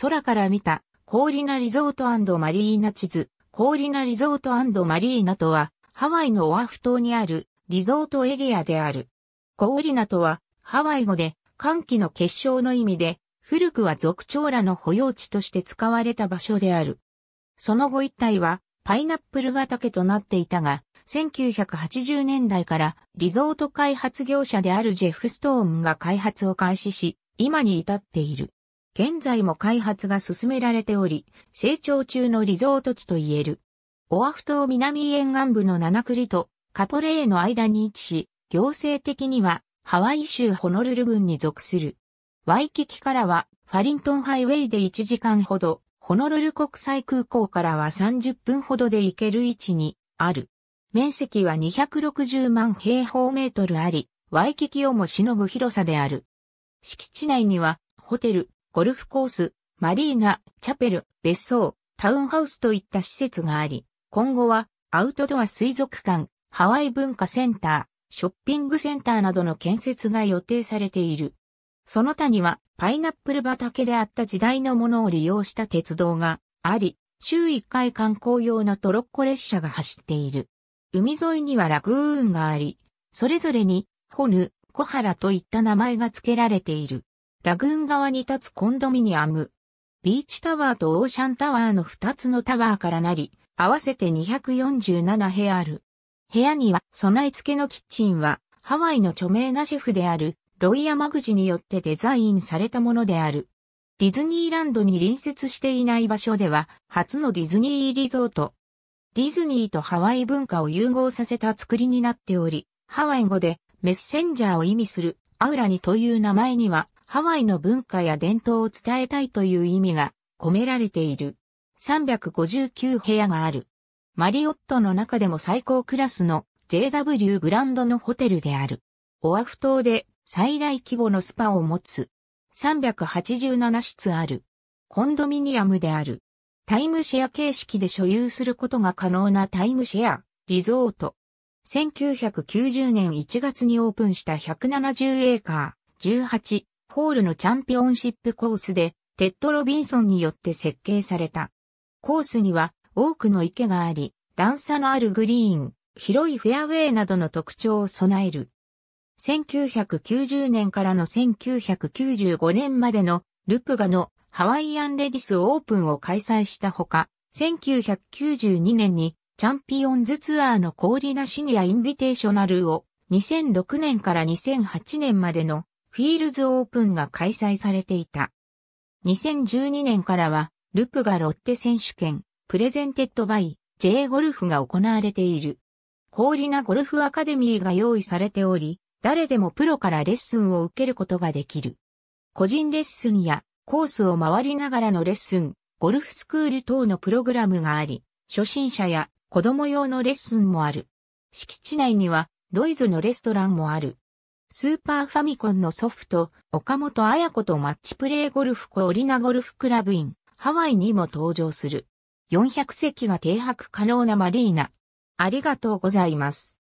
空から見た、コーリナリゾートマリーナ地図、コーリナリゾートマリーナとは、ハワイのオアフ島にあるリゾートエリアである。コーリナとは、ハワイ語で、寒気の結晶の意味で、古くは族長らの保養地として使われた場所である。その後一帯は、パイナップル畑となっていたが、1980年代からリゾート開発業者であるジェフストーンが開発を開始し、今に至っている。現在も開発が進められており、成長中のリゾート地と言える。オアフ島南沿岸部の七栗とカポレーの間に位置し、行政的にはハワイ州ホノルル郡に属する。ワイキキからはファリントンハイウェイで1時間ほど、ホノルル国際空港からは30分ほどで行ける位置にある。面積は260万平方メートルあり、ワイキキをもしのぐ広さである。敷地内にはホテル、ゴルフコース、マリーナ、チャペル、別荘、タウンハウスといった施設があり、今後はアウトドア水族館、ハワイ文化センター、ショッピングセンターなどの建設が予定されている。その他にはパイナップル畑であった時代のものを利用した鉄道があり、週1回観光用のトロッコ列車が走っている。海沿いにはラグーンがあり、それぞれに、ホヌ、小原といった名前が付けられている。ラグーン側に立つコンドミニアム。ビーチタワーとオーシャンタワーの2つのタワーからなり、合わせて247部屋ある。部屋には備え付けのキッチンは、ハワイの著名なシェフであるロイヤ・マグジによってデザインされたものである。ディズニーランドに隣接していない場所では、初のディズニーリゾート。ディズニーとハワイ文化を融合させた作りになっており、ハワイ語でメッセンジャーを意味するアウラニという名前にはハワイの文化や伝統を伝えたいという意味が込められている。359部屋がある。マリオットの中でも最高クラスの JW ブランドのホテルである。オアフ島で最大規模のスパを持つ。387室ある。コンドミニアムである。タイムシェア形式で所有することが可能なタイムシェア、リゾート。1990年1月にオープンした170エーカー、18ホールのチャンピオンシップコースで、テッド・ロビンソンによって設計された。コースには多くの池があり、段差のあるグリーン、広いフェアウェイなどの特徴を備える。1990年からの1995年までのルプガのハワイアンレディスオープンを開催したほか、1992年にチャンピオンズツアーのコーリナシニアインビテーショナルを2006年から2008年までのフィールズオープンが開催されていた。2012年からは、ルプがロッテ選手権、プレゼンテッドバイ、J ゴルフが行われている。氷なゴルフアカデミーが用意されており、誰でもプロからレッスンを受けることができる。個人レッスンやコースを回りながらのレッスン、ゴルフスクール等のプログラムがあり、初心者や子供用のレッスンもある。敷地内にはロイズのレストランもある。スーパーファミコンのソフト、岡本彩子とマッチプレイゴルフコーリナゴルフクラブイン、ハワイにも登場する。400席が停泊可能なマリーナ。ありがとうございます。